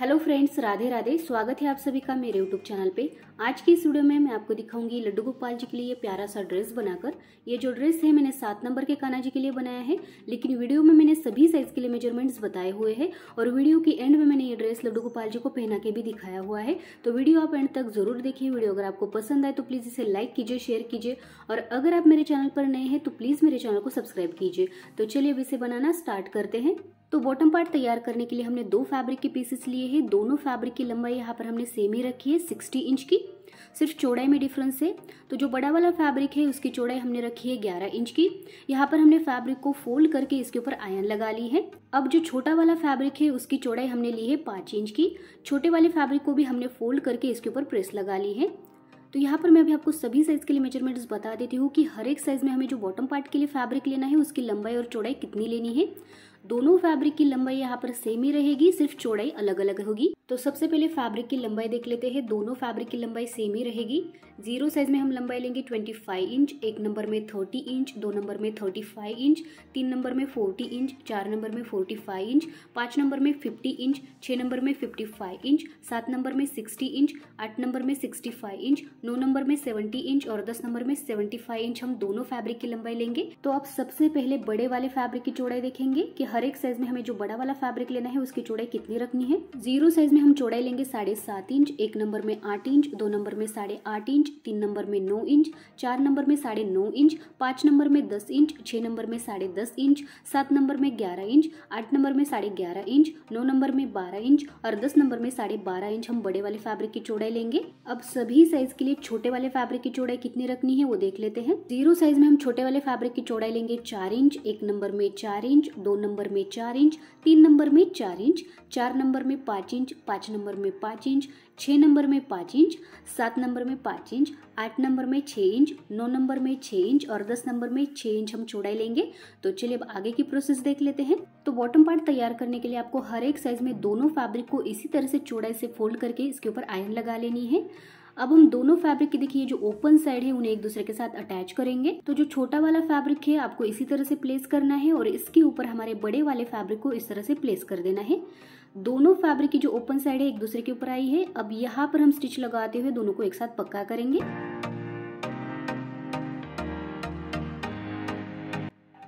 hello friends Radhe Radhe स्वागत है आप सभी का मेरे यूट्यूब चैनल पे आज की इस वीडियो में मैं आपको दिखाऊंगी लड्डू गोपाल जी के लिए प्यारा सा ड्रेस बनाकर ये जो ड्रेस है मैंने सात नंबर के काना जी के लिए बनाया है लेकिन वीडियो में मैंने सभी साइज के लिए मेजरमेंट्स बताए हुए हैं और वीडियो के एंड में मैंने ये ड्रेस लड्डू गोपाल जी को पहना के भी दिखाया हुआ है तो वीडियो आप एंड तक जरूर देखिए वीडियो अगर आपको पसंद आए तो प्लीज़ इसे लाइक कीजिए शेयर कीजिए और अगर आप मेरे चैनल पर नए हैं तो प्लीज़ मेरे चैनल को सब्सक्राइब कीजिए तो चलिए अब इसे बनाना स्टार्ट करते हैं तो बॉटम पार्ट तैयार करने के लिए हमने दो फैब्रिक के पीसेस लिए हैं दोनों फैब्रिक की लंबाई यहाँ पर हमने सेम ही रखी है सिक्सटी इंच की सिर्फ चौड़ाई में डिफरेंस है तो जो बड़ा वाला फैब्रिक है उसकी चौड़ाई हमने रखी है ग्यारह इंच की यहाँ पर हमने फैब्रिक को फोल्ड करके इसके ऊपर आयन लगा ली है अब जो छोटा वाला फैब्रिक है उसकी चौड़ाई हमने ली है पाँच इंच की छोटे वाले फैब्रिक को भी हमने फोल्ड करके इसके ऊपर प्रेस लगा ली है तो यहाँ पर मैं अभी आपको सभी साइज़ के लिए मेजरमेंट्स बता देती हूँ कि हर एक साइज़ में हमें जो बॉटम पार्ट के लिए फैब्रिक लेना है उसकी लंबाई और चौड़ाई कितनी लेनी है दोनों फैब्रिक की लंबाई यहाँ पर सेम ही रहेगी सिर्फ चौड़ाई अलग अलग होगी तो सबसे पहले फैब्रिक की लंबाई देख लेते हैं दोनों फैब्रिक की लंबाई सेम ही रहेगी जीरो साइज में हम लंबाई लेंगे ट्वेंटी फाइव इंच एक नंबर में थर्टी इंच दो नंबर में थर्टी फाइव इंच तीन नंबर में फोर्टी इंच चार नंबर में फोर्टी फाइव इंच पाँच नंबर में फिफ्टी इंच छः नंबर में फिफ्टी फाइव इंच सात नंबर में सिक्सटी इंच आठ नंबर में सिक्सटी फाइव इंच नौ नंबर में सेवेंटी इंच और दस नंबर में सेवेंटी फाइव इंच हम दोनों फैब्रिक की लंबाई लेंगे तो आप सबसे पहले बड़े वाले फैब्रिक की चौड़ाई देखेंगे कि हर एक साइज में हमें जो बड़ा वाला फैब्रिक लेना है उसकी चौड़ाई कितनी रखनी है जीरो साइज में हम चौड़ाई लेंगे साढ़े सात इंच एक नंबर में आठ इंच दो नंबर में साढ़े आठ इंच इंच तीन नंबर में नौ इंच चार नंबर में साढ़े नौ इंच पाँच नंबर में दस इंच छः नंबर में साढ़े दस इंच सात नंबर में ग्यारह इंच आठ नंबर में साढ़े ग्यारह इंच नौ नंबर में बारह इंच और दस नंबर में साढ़े बारह इंच हम बड़े वाले फैब्रिक की चौड़ाई लेंगे अब सभी साइज के लिए छोटे वाले फैब्रिक की चौड़ाई कितनी रखनी है वो देख लेते हैं जीरो साइज में हम छोटे वाले फैब्रिक की चौड़ाई लेंगे चार इंच एक नंबर में चार इंच दो नंबर में चार इंच तीन नंबर में चार इंच चार नंबर में पाँच इंच पाँच नंबर में पाँच इंच छः नंबर में पाँच इंच सात नंबर में पाँच इंच इंच आठ नंबर में छः इंच नौ नंबर में छः इंच और दस नंबर में छः इंच हम चौड़ाई लेंगे तो चलिए अब आगे की प्रोसेस देख लेते हैं तो बॉटम पार्ट तैयार करने के लिए आपको हर एक साइज में दोनों फैब्रिक को इसी तरह से चौड़ाई से फोल्ड करके इसके ऊपर आयरन लगा लेनी है अब हम दोनों फैब्रिक की देखिए जो ओपन साइड है उन्हें एक दूसरे के साथ अटैच करेंगे तो जो छोटा वाला फैब्रिक है आपको इसी तरह से प्लेस करना है और इसके ऊपर हमारे बड़े वाले फैब्रिक को इस तरह से प्लेस कर देना है दोनों फैब्रिक की जो ओपन साइड है एक दूसरे के ऊपर आई है अब यहाँ पर हम स्टिच लगाते हुए दोनों को एक साथ पक्का करेंगे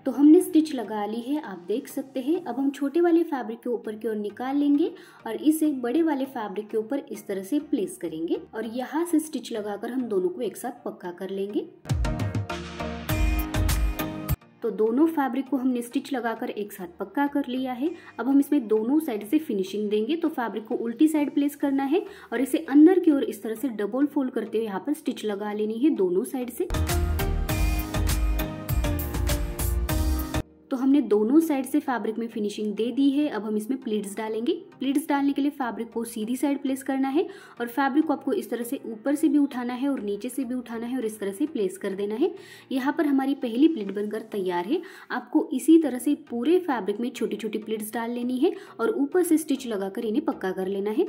तो हमने स्टिच लगा ली है आप देख सकते हैं अब हम छोटे वाले फैब्रिक के ऊपर की ओर निकाल लेंगे और इसे बड़े वाले फैब्रिक के ऊपर इस तरह से प्लेस करेंगे और यहाँ से स्टिच लगाकर हम दोनों को एक साथ पक्का कर लेंगे तो दोनों फैब्रिक को हमने स्टिच लगाकर एक साथ पक्का कर लिया है अब हम इसमें दोनों साइड से फिनिशिंग देंगे तो फैब्रिक को उल्टी साइड प्लेस करना है और इसे अंदर की ओर इस तरह से डबल फोल्ड करते हुए यहाँ पर स्टिच लगा लेनी है दोनों साइड से तो हमने दोनों साइड से फैब्रिक में फिनिशिंग दे दी है अब हम इसमें प्लीट्स डालेंगे प्लीट्स डालने के लिए फैब्रिक को सीधी साइड प्लेस करना है और फैब्रिक को आपको इस तरह से ऊपर से भी उठाना है और नीचे से भी उठाना है और इस तरह से प्लेस कर देना है यहाँ पर हमारी पहली प्लेट बनकर तैयार है आपको इसी तरह से पूरे फैब्रिक में छोटी छोटी प्लेट्स डाल लेनी है और ऊपर से स्टिच लगाकर इन्हें पक्का कर लेना है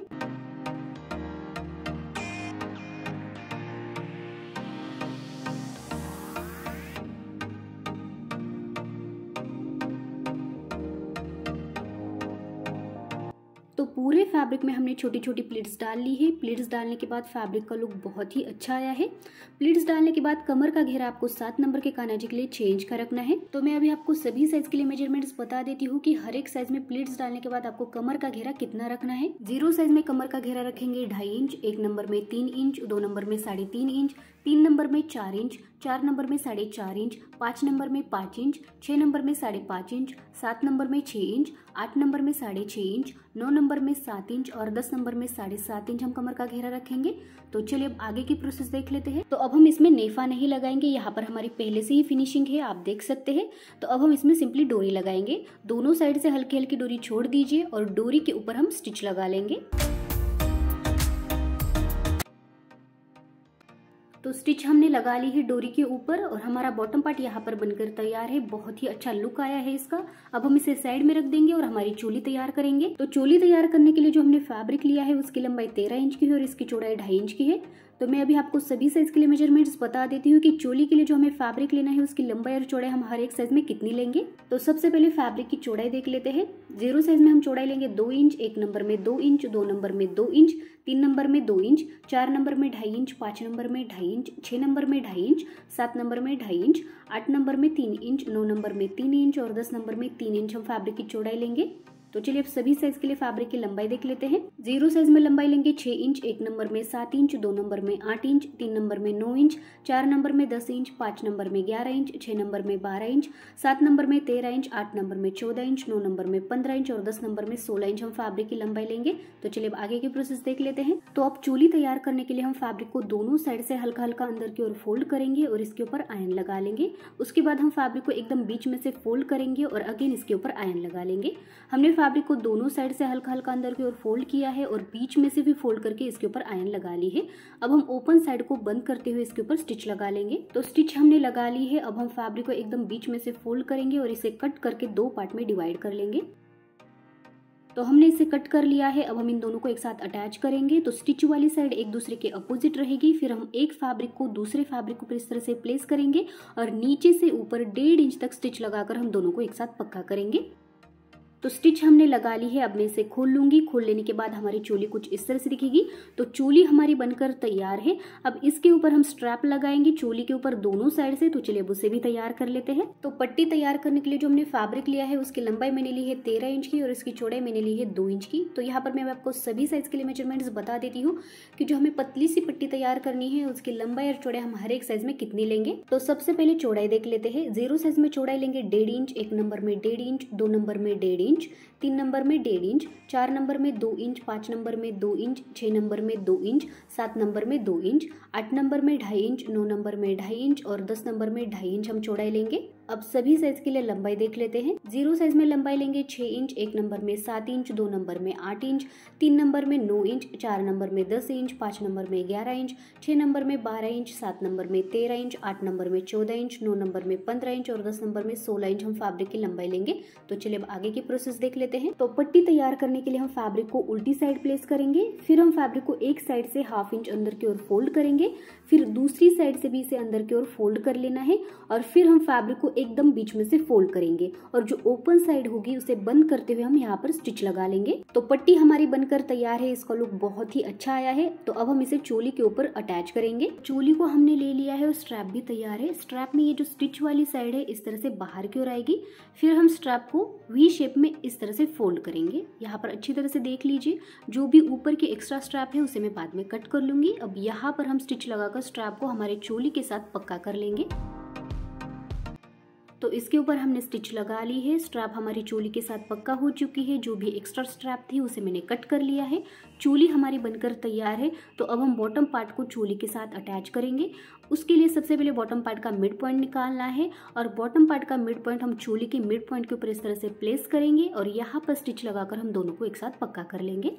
तो पूरे फैब्रिक में हमने छोटी छोटी प्लीट्स डाल ली है प्लीट्स डालने के बाद फैब्रिक का लुक बहुत ही अच्छा आया है प्लीट्स डालने के बाद कमर का घेरा आपको सात नंबर के कानाजी के लिए चेंज का रखना है तो मैं अभी आपको सभी साइज के लिए मेजरमेंट्स बता देती हूँ कि हर एक साइज में प्लीट्स डालने के बाद आपको कमर का घेरा कितना रखना है जीरो साइज में कमर का घेरा रखेंगे ढाई इंच एक नंबर में तीन इंच दो नंबर में साढ़े तीन इंच तीन नंबर में चार इंच चार नंबर में साढ़े चार इंच पाँच नंबर में पाँच इंच छः नंबर में साढ़े पाँच इंच सात नंबर में छः इंच आठ नंबर में साढ़े छः इंच नौ नंबर में सात इंच और दस नंबर में साढ़े सात इंच हम कमर का घेरा रखेंगे तो चलिए अब आगे की प्रोसेस देख लेते हैं तो अब हम इसमें नेफा नहीं लगाएंगे यहाँ पर हमारी पहले से ही फिनिशिंग है आप देख सकते हैं तो अब हम इसमें सिंपली डोरी लगाएंगे दोनों साइड से हल्की हल्की डोरी छोड़ दीजिए और डोरी के ऊपर हम स्टिच लगा लेंगे तो स्टिच हमने लगा ली है डोरी के ऊपर और हमारा बॉटम पार्ट यहाँ पर बनकर तैयार है बहुत ही अच्छा लुक आया है इसका अब हम इसे साइड में रख देंगे और हमारी चोली तैयार करेंगे तो चोली तैयार करने के लिए जो हमने फैब्रिक लिया है उसकी लंबाई तेरह इंच की है और इसकी चौड़ाई ढाई इंच की है तो मैं अभी आपको सभी साइज़ के लिए मेजरमेंट्स बता देती हूँ कि चोली के लिए जो हमें फैब्रिक लेना है उसकी लंबाई और चौड़ाई हम हर एक साइज़ में कितनी लेंगे तो सबसे पहले फैब्रिक की चौड़ाई देख लेते हैं जीरो साइज़ में हम चौड़ाई लेंगे दो इंच एक नंबर में दो इंच दो नंबर में दो इंच तीन नंबर में दो इंच चार नंबर में ढाई इंच पांच नंबर में ढाई इंच छह नंबर में ढाई इंच सात नंबर में ढाई इंच आठ नंबर में तीन इंच नौ नंबर में तीन इंच और दस नंबर में तीन इंच हम फैब्रिक की चौड़ाई लेंगे तो चलिए अब सभी साइज के लिए फैब्रिक की लंबाई देख लेते हैं जीरो साइज में लंबाई लेंगे छह इंच एक नंबर में सात इंच दो नंबर में आठ इंच तीन नंबर में नौ इंच चार नंबर में दस इंच पांच नंबर में ग्यारह इंच छह नंबर में बारह इंच सात नंबर में तेरह इंच आठ नंबर में चौदह इंच नौ नंबर में पंद्रह इंच और दस नंबर में सोलह इंच हम फैब्रिक की लंबाई लेंगे तो चलिए अब आगे की प्रोसेस देख लेते हैं तो अब चूली तैयार करने के लिए हम फैब्रिक को दोनों साइड से हल्का हल्का अंदर की ओर फोल्ड करेंगे और इसके ऊपर आयन लगा लेंगे उसके बाद हम फैब्रिक को एकदम बीच में से फोल्ड करेंगे और अगेन इसके ऊपर आयन लगा लेंगे हमने फैब्रिक को दोनों साइड से हल्का हल्का अंदर की ओर फोल्ड किया है और बीच में से भी फोल्ड करके इसके ऊपर आयन लगा ली है अब हम ओपन साइड को बंद करते हुए इसके ऊपर स्टिच लगा लेंगे तो स्टिच हमने लगा ली है अब हम फैब्रिक को एकदम बीच में से फोल्ड करेंगे और इसे कट करके दो पार्ट में डिवाइड कर लेंगे तो हमने इसे कट कर लिया है अब हम इन दोनों को एक साथ अटैच करेंगे तो स्टिच वाली साइड एक दूसरे के अपोजिट रहेगी फिर हम एक फैब्रिक को दूसरे फैब्रिक को इस तरह से प्लेस करेंगे और नीचे से ऊपर डेढ़ इंच तक स्टिच लगाकर हम दोनों को एक साथ पक्का करेंगे तो स्टिच हमने लगा ली है अब मैं इसे खोल लूँगी खोल लेने के बाद हमारी चोली कुछ इस तरह से दिखेगी तो चोली हमारी बनकर तैयार है अब इसके ऊपर हम स्ट्रैप लगाएंगे चोली के ऊपर दोनों साइड से तो चलिए अब उसे भी तैयार कर लेते हैं तो पट्टी तैयार करने के लिए जो हमने फैब्रिक लिया है उसकी लंबाई मैंने ली है तेरह इंच की और इसकी चौड़ाई मैंने ली है दो इंच की तो यहाँ पर मैं आपको सभी साइज के लिए मेजरमेंट बता देती हूँ कि जो हमें पतली सी पट्टी तैयार करनी है उसकी लंबाई और चौड़ाई हम हर एक साइज में कितनी लेंगे तो सबसे पहले चौड़ाई देख लेते हैं जीरो साइज में चौड़ाई लेंगे डेढ़ इंच एक नंबर में डेढ़ इंच दो नंबर में डेढ़ इंच तीन नंबर में डेढ़ इंच चार नंबर में दो इंच पाँच नंबर में दो इंच छः नंबर में दो इंच सात नंबर में दो इंच आठ नंबर में ढाई इंच नौ नंबर में ढाई इंच और दस नंबर में ढाई इंच हम चौड़ाई लेंगे अब सभी साइज के लिए लंबाई देख लेते हैं जीरो साइज में लंबाई लेंगे छह इंच एक नंबर में सात इंच दो नंबर में आठ इंच तीन नंबर में नौ इंच चार नंबर में दस इंच पांच नंबर में ग्यारह इंच छह नंबर में बारह इंच सात नंबर में तेरह इंच आठ नंबर में चौदह इंच नौ नंबर में पंद्रह इंच और दस नंबर में सोलह इंच हम फैब्रिक की लंबाई लेंगे तो चलिए अब आगे की प्रोसेस देख लेते हैं तो पट्टी तैयार करने के लिए हम फैब्रिक को उल्टी साइड प्लेस करेंगे फिर हम फैब्रिक को एक साइड से हाफ इंच अंदर की ओर फोल्ड करेंगे फिर दूसरी साइड से भी इसे अंदर की ओर फोल्ड कर लेना है और फिर हम फैब्रिक को एकदम बीच में से फोल्ड करेंगे और जो ओपन साइड होगी उसे बंद करते हुए हम यहाँ पर स्टिच लगा लेंगे तो पट्टी हमारी बनकर तैयार है इसका लुक बहुत ही अच्छा आया है तो अब हम इसे चोली के ऊपर अटैच करेंगे चोली को हमने ले लिया है और स्ट्रैप भी तैयार है स्ट्रैप में ये जो स्टिच वाली साइड है इस तरह से बाहर की ओर आएगी फिर हम स्ट्रैप को वी शेप में इस तरह से फोल्ड करेंगे यहाँ पर अच्छी तरह से देख लीजिए जो भी ऊपर के एक्स्ट्रा स्ट्रैप है उसे मैं बाद में कट कर लूंगी अब यहाँ पर हम स्टिच लगाकर स्ट्रैप को हमारे चोली के साथ पक्का कर लेंगे तो इसके ऊपर हमने स्टिच लगा ली है स्ट्रैप हमारी चोली के साथ पक्का हो चुकी है जो भी एक्स्ट्रा स्ट्रैप थी उसे मैंने कट कर लिया है चोली हमारी बनकर तैयार है तो अब हम बॉटम पार्ट को चोली के साथ अटैच करेंगे उसके लिए सबसे पहले बॉटम पार्ट का मिड पॉइंट निकालना है और बॉटम पार्ट का मिड पॉइंट हम चोली के मिड पॉइंट के ऊपर इस तरह से प्लेस करेंगे और यहाँ पर स्टिच लगाकर हम दोनों को एक साथ पक्का कर लेंगे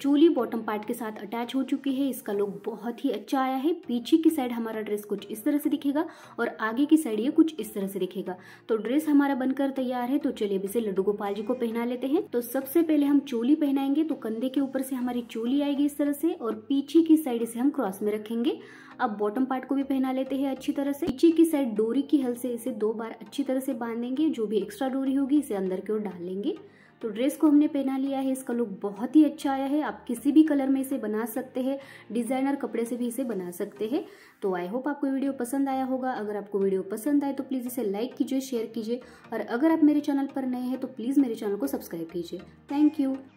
चूली बॉटम पार्ट के साथ अटैच हो चुकी है इसका लुक बहुत ही अच्छा आया है पीछे की साइड हमारा ड्रेस कुछ इस तरह से दिखेगा और आगे की साइड ये कुछ इस तरह से दिखेगा तो ड्रेस हमारा बनकर तैयार है तो चलिए अब इसे लड्डू गोपाल जी को पहना लेते हैं तो सबसे पहले हम चोली पहनाएंगे तो कंधे के ऊपर से हमारी चोली आएगी इस तरह से और पीछे की साइड इसे हम क्रॉस में रखेंगे अब बॉटम पार्ट को भी पहना लेते हैं अच्छी तरह से पीछे की साइड डोरी की हल से इसे दो बार अच्छी तरह से बांधेंगे जो भी एक्स्ट्रा डोरी होगी इसे अंदर की ओर डाल लेंगे तो ड्रेस को हमने पहना लिया है इसका लुक बहुत ही अच्छा आया है आप किसी भी कलर में इसे बना सकते हैं डिज़ाइनर कपड़े से भी इसे बना सकते हैं तो आई होप आपको वीडियो पसंद आया होगा अगर आपको वीडियो पसंद आए तो प्लीज़ इसे लाइक कीजिए शेयर कीजिए और अगर आप मेरे चैनल पर नए हैं तो प्लीज़ मेरे चैनल को सब्सक्राइब कीजिए थैंक यू